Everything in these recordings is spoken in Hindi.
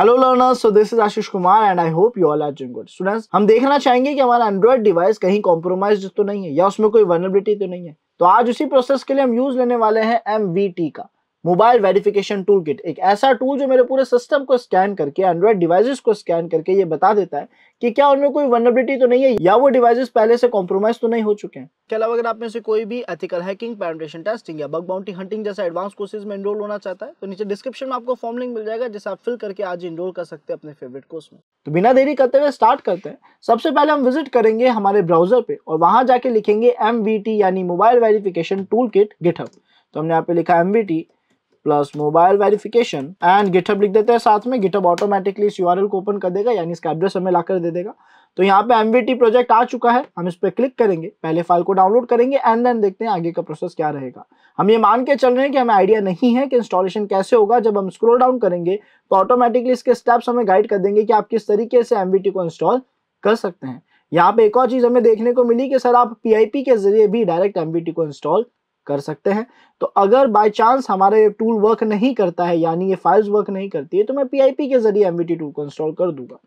hello learners so this is Ashish Kumar and I hope you all are doing good students हम देखना चाहेंगे कि हमारा एंड्रॉइड डिवाइस कहीं कॉम्प्रोमाइज तो नहीं है या उसमें कोई वर्नेबिलिटी तो नहीं है तो आज उसी प्रोसेस के लिए हम यूज लेने वाले हैं एम का मोबाइल वेरिफिकेशन टूल किट एक ऐसा टूल जो मेरे पूरे सिस्टम को स्कैन करके एंड्रॉयड डिवाइसेस को स्कैन करके ये बता देता है कि क्या उनमें कोई वनरेबिलिटी तो नहीं है या वो डिवाइसेस पहले से कॉम्प्रोमाइज तो नहीं हो चुके हैं इसके अलावा अगर आप में से कोई भी एथिकल हैकिंग पेनिट्रेशन टेस्टिंग या बग बाउंटी हंटिंग जैसा एडवांस कोर्सेज में इनरोल होना चाहता है तो नीचे डिस्क्रिप्शन में आपको फॉर्म लिंक मिल जाएगा जिसे आप फिल करके आज इनरोल कर सकते हैं अपने फेवरेट कोर्स में तो बिना देरी करते हुए स्टार्ट करते हैं सबसे पहले हम विजिट करेंगे हमारे ब्राउजर पे और वहां जाके लिखेंगे एम यानी मोबाइल वेरिफिकेशन टूल किट तो हमने यहाँ पे लिखा M plus mobile verification and GitHub लिख देते हैं साथ में गिटअप ऑटोमेटिकली इस एल को ओपन कर देगा यानी इसका एड्रेस हमें लाकर दे देगा तो यहाँ पे एमवीटी प्रोजेक्ट आ चुका है हम इस पर क्लिक करेंगे पहले फाइल को डाउनलोड करेंगे एंड देन देखते हैं आगे का प्रोसेस क्या रहेगा हम ये मान के चल रहे हैं कि हमें आइडिया नहीं है कि इंस्टॉलेशन कैसे होगा जब हम स्क्रोल डाउन करेंगे तो ऑटोमेटिकली इसके स्टेप्स हमें गाइड कर देंगे कि आप किस तरीके से एमवीटी को इंस्टॉल कर सकते हैं यहाँ पे एक और चीज हमें देखने को मिली कि सर आप पीआईपी के जरिए भी डायरेक्ट एमबीटी को इंस्टॉल कर सकते हैं तो अगर बाय चांस हमारा ये टूल वर्क नहीं करता है यानी ये फाइल्स वर्क नहीं करती है तो मैं पीआईपी के जरिए एम टूल को इंस्टॉल कर दूंगा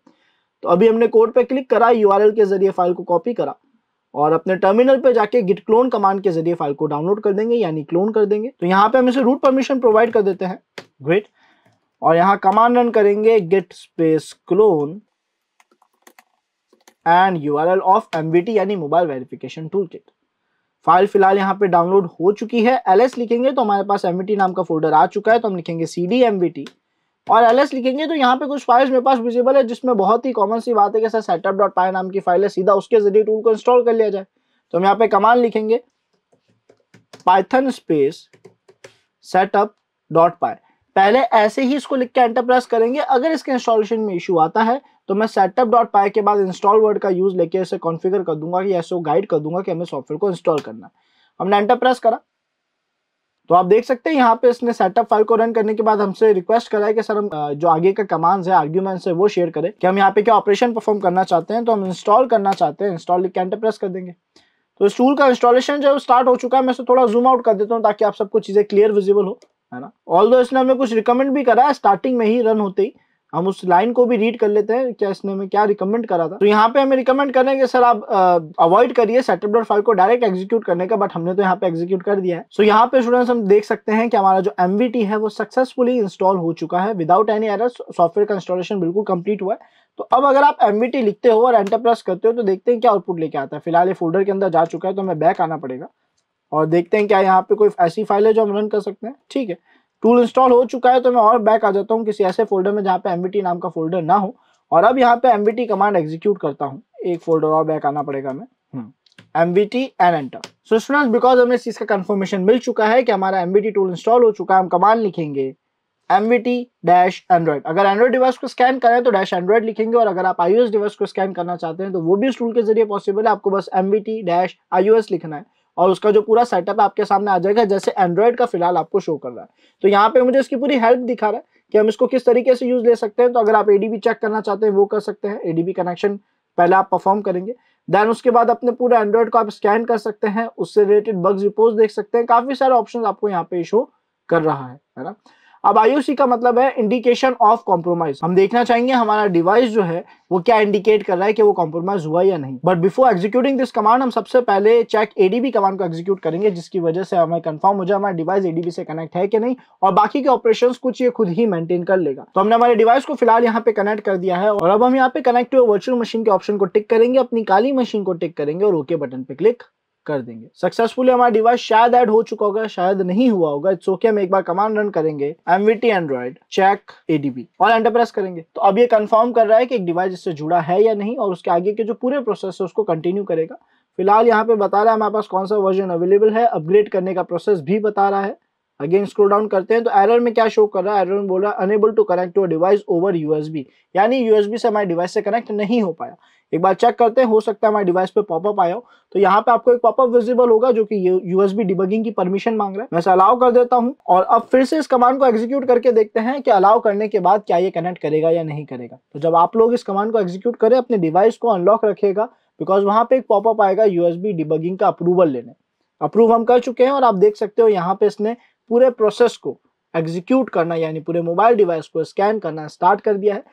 तो अभी हमने कोड पे क्लिक करा यू के जरिए फाइल को कॉपी करा और अपने टर्मिनल पे जाके गिट क्लोन कमांड के जरिए फाइल को डाउनलोड कर देंगे यानी क्लोन कर देंगे तो यहाँ पे हम इसे रूट परमिशन प्रोवाइड कर देते हैं ग्रेट और यहाँ कमांड रन करेंगे git space clone and you of M यानी mobile verification tool kit file फिलहाल यहाँ पे डाउनलोड हो चुकी है एल लिखेंगे तो हमारे पास एम नाम का फोल्डर आ चुका है तो हम लिखेंगे सी डी और एल लिखेंगे तो यहाँ पे कुछ फाइल्स मेरे पास विजिबल है जिसमें बहुत ही कॉमन सी बात है कि सर सेटअप डॉट पाई नाम की फाइल है सीधा उसके जरिए टूल को इंस्टॉल कर लिया जाए तो हम यहाँ पे कमान लिखेंगे Python space setup dot py पहले ऐसे ही इसको लिख के एंटरप्रेस करेंगे अगर इसके इंस्टॉलेशन में इशू आता है तो मैं सेटअप डॉट पाई के बाद इंस्टॉल वर्ड का यूज़ लेके इसे कॉन्फ़िगर कर दूंगा कि ऐसे गाइड कर दूंगा कि हमें सॉफ्टवेयर को इंस्टॉल करना है हमने एंटर प्रेस करा तो आप देख सकते हैं यहाँ पे इसने सेटअप फाइल को रन करने के बाद हमसे रिक्वेस्ट करा है कि सर हम जो आगे का कमांड्स है आर्ग्यूमेंट्स है वो शेयर करें कि हम यहाँ पे क्या ऑपरेशन परफॉर्म करना चाहते हैं तो हम इंस्टॉल करना चाहते हैं इंस्टॉल लिख के एंटर प्रेस कर देंगे तो इस टूल का इंस्टॉलेशन जो स्टार्ट हो चुका है मैं इसे थोड़ा जूम आउट कर देता हूँ ताकि आप सबको चीज़ें क्लियर विजिबल हो है ना ऑल इसने हमें कुछ रिकमेंड भी करा है स्टार्टिंग में ही रन होते ही हम उस लाइन को भी रीड कर लेते हैं क्या इसने हमें क्या रिकमेंड करा था तो यहाँ पे हमें रिकमेंड करें कि सर आप अवॉइड करिए सेटअप डॉट फाइल को डायरेक्ट एग्जीक्यूट करने का बट हमने तो यहाँ पे एग्जीक्यूट कर दिया है सो so, यहाँ पे स्टूडेंट्स हम देख सकते हैं कि हमारा जो एम है वो सक्सेसफुली इंस्टॉल हो चुका है विदाउट एनी एर सॉफ्टवेयर का इंस्टॉलेशन बिल्कुल कंप्लीट हुआ है तो अब अगर आप एम लिखते हो और एंटर प्रेस करते हो तो देखते हैं क्या आउटपुट लेके आता है फिलहाल ये फोल्डर के अंदर जा चुका है तो हमें बैक आना पड़ेगा और देखते हैं क्या यहाँ पे कोई ऐसी फाइल है जो हम रन कर सकते हैं ठीक है टूल इंस्टॉल हो चुका है तो मैं और बैक आ जाता हूँ किसी ऐसे फोल्डर में जहाँ पे एमबीटी नाम का फोल्डर ना हो और अब यहाँ पे एमबीटी कमांड एग्जीक्यूट करता हूँ एक फोल्डर और बैक आना पड़ेगा मैं MVT and enter so student because हमें इस चीज़ का कंफर्मेशन मिल चुका है कि हमारा एमबीटी टूल इंस्टॉल हो चुका है हम कमांड लिखेंगे एमबीटी डैश एंड्रॉइड अगर एंड्रॉइड डिवाइस को स्कैन करें तो डैश एंड्रॉइड लिखेंगे और अगर आप आईओएस डिवाइस को स्कैन करना चाहते हैं तो वो भी इस टूल के जरिए पॉसिबल है आपको बस एमबीटी डैश आईओएस लिखना है और उसका जो पूरा सेटअप आपके सामने आ जाएगा जैसे एंड्रॉयड का फिलहाल आपको शो कर रहा है तो यहाँ पे मुझे इसकी पूरी हेल्प दिखा रहा है कि हम इसको किस तरीके से यूज ले सकते हैं तो अगर आप एडीबी चेक करना चाहते हैं वो कर सकते हैं एडीबी कनेक्शन पहले आप परफॉर्म करेंगे देन उसके बाद अपने पूरे एंड्रॉयड को आप स्कैन कर सकते हैं उससे रिलेटेड बग्स रिपोर्ट देख सकते हैं काफी सारे ऑप्शन आपको यहाँ पे शो कर रहा है है ना अब आईओसी का मतलब है इंडिकेशन ऑफ कॉम्प्रोमाइज हम देखना चाहेंगे हमारा डिवाइस जो है वो क्या इंडिकेट कर रहा है कि वो कॉम्प्रोमाइज हुआ या नहीं but before executing this command हम सबसे पहले चेक एडीबी कमांड को एग्जीक्यूट करेंगे जिसकी वजह से हमें कंफर्म हो जाए हमारा डिवाइस एडीबी से कनेक्ट है कि नहीं और बाकी के ऑपरेशन कुछ ये खुद ही मेंटेन कर लेगा तो हमने हमारे डिवाइस को फिलहाल यहाँ पे कनेक्ट कर दिया है और अब हम यहाँ पे कनेक्ट हुए वर्चुअल मशीन के ऑप्शन को टिक करेंगे अपनी काली मशीन को टिक करेंगे और ओके बटन पे क्लिक कर देंगे सक्सेसफुली हमारा डिवाइस शायद ऐड हो चुका होगा शायद नहीं हुआ होगा इट्स ओके हम एक बार कमांड रन करेंगे एमवीटी एंड्रॉइड चेक एडीबी और एंटरप्रेस करेंगे तो अब ये कंफर्म कर रहा है कि एक डिवाइस इससे जुड़ा है या नहीं और उसके आगे के जो पूरे प्रोसेस है उसको कंटिन्यू करेगा फिलहाल यहाँ पे बता रहा है हमारे पास कौन सा वर्जन अवेलेबल है अपग्रेड करने का प्रोसेस भी बता रहा है अगेन स्क्रोल डाउन करते हैं तो एरर में क्या शो कर रहा है एरर में बोल रहा है unable to connect to device over USB यानी यूएसबी से हमारे डिवाइस से कनेक्ट नहीं हो पाया एक बार चेक करते हैं हो सकता है हमारे डिवाइस पे पॉपअप आया हो तो यहाँ पे आपको एक पॉपअप विजिबल होगा जो कि यूएसबी डिबगिंग की परमिशन मांग रहा है मैं अलाउ कर देता हूँ और अब फिर से इस कमांड को एग्जीक्यूट करके देखते हैं कि अलाउ करने के बाद क्या ये कनेक्ट करेगा या नहीं करेगा तो जब आप लोग इस कमांड को एग्जीक्यूट करें अपने डिवाइस को अनलॉक रखेगा बिकॉज वहाँ पे एक पॉपअप आएगा यूएसबी डिबगिंग का अप्रूवल लेने अप्रूव हम कर चुके हैं और आप देख सकते हो यहाँ पे इसने पूरे प्रोसेस को एग्जीक्यूट करना यानी पूरे मोबाइल डिवाइस को स्कैन करना स्टार्ट कर दिया है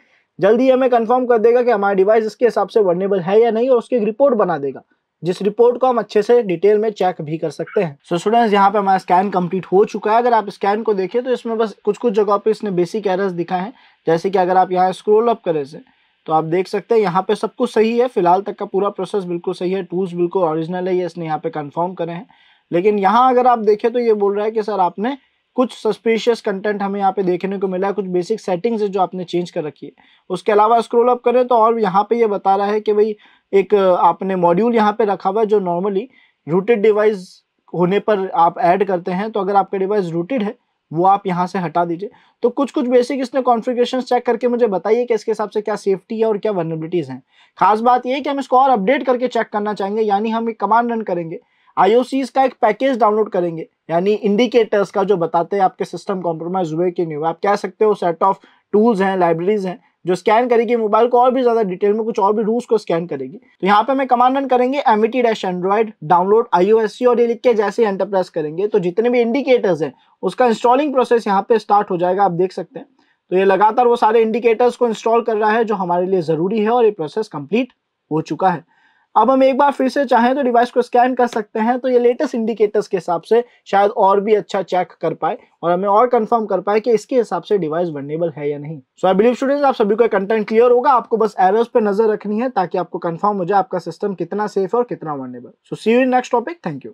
जल्दी हमें कंफर्म कर देगा कि हमारा डिवाइस इसके हिसाब से वर्नेबल है या नहीं और उसकी रिपोर्ट बना देगा जिस रिपोर्ट को हम अच्छे से डिटेल में चेक भी कर सकते हैं सो स्टूडेंट्स यहाँ पे हमारा स्कैन कंप्लीट हो चुका है अगर आप स्कैन को देखें तो इसमें बस कुछ कुछ जगहों पे इसने बेसिक एरर्स दिखाए हैं जैसे कि अगर आप यहाँ स्क्रोल अप करें से तो आप देख सकते हैं यहाँ पे सब कुछ सही है फिलहाल तक का पूरा प्रोसेस बिल्कुल सही है टूल्स बिल्कुल ऑरिजिनल है ये इसने यहाँ पे कन्फर्म करे हैं लेकिन यहाँ अगर आप देखें तो ये बोल रहा है कि सर आपने कुछ सस्पिशियस कंटेंट हमें यहाँ पे देखने को मिला है कुछ बेसिक सेटिंग्स है जो आपने चेंज कर रखी है उसके अलावा स्क्रोल अप करें तो और यहाँ पे ये बता रहा है कि भाई एक आपने मॉड्यूल यहाँ पे रखा हुआ है जो नॉर्मली रूटेड डिवाइस होने पर आप ऐड करते हैं तो अगर आपका डिवाइस रूटेड है वो आप यहाँ से हटा दीजिए तो कुछ कुछ बेसिक इसने कॉन्फ़िगरेशन चेक करके मुझे बताइए कि इसके हिसाब से क्या सेफ्टी है और क्या वर्नेबिलिटीज़ हैं खास बात ये है कि हम इसको और अपडेट करके चेक करना चाहेंगे यानी हम एक कमांड रन करेंगे आईओसीज का एक पैकेज डाउनलोड करेंगे यानी इंडिकेटर्स का जो बताते हैं आपके सिस्टम कॉम्प्रोमाइज हुए कि नहीं हुए आप कह सकते हो सेट ऑफ टूल्स हैं लाइब्रेरीज हैं जो स्कैन करेगी मोबाइल को और भी ज्यादा डिटेल में कुछ और भी रूल्स को स्कैन करेगी तो यहाँ पे हमें कमांड रन करेंगे M E dash Android download I और ये लिख के जैसे एंटर प्रेस करेंगे तो जितने भी इंडिकेटर्स हैं उसका इंस्टॉलिंग प्रोसेस यहाँ पे स्टार्ट हो जाएगा आप देख सकते हैं तो ये लगातार वो सारे इंडिकेटर्स को इंस्टॉल कर रहा है जो हमारे लिए ज़रूरी है और ये प्रोसेस कंप्लीट हो चुका है अब हम एक बार फिर से चाहें तो डिवाइस को स्कैन कर सकते हैं तो ये लेटेस्ट इंडिकेटर्स के हिसाब से शायद और भी अच्छा चेक कर पाए और हमें और कंफर्म कर पाए कि इसके हिसाब से डिवाइस वर्नेबल है या नहीं सो आई बिलीव स्टूडेंट्स आप सभी को कंटेंट क्लियर होगा आपको बस एरर्स पे नजर रखनी है ताकि आपको कंफर्म हो जाए आपका सिस्टम कितना सेफ है और कितना vulnerable so see you next topic thank you